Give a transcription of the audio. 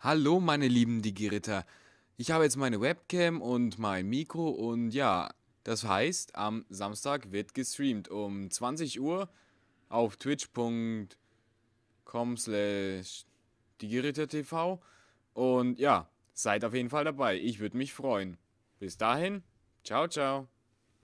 Hallo meine lieben Digiritter. Ich habe jetzt meine Webcam und mein Mikro und ja, das heißt, am Samstag wird gestreamt um 20 Uhr auf twitch.com slash TV und ja, seid auf jeden Fall dabei. Ich würde mich freuen. Bis dahin, ciao, ciao.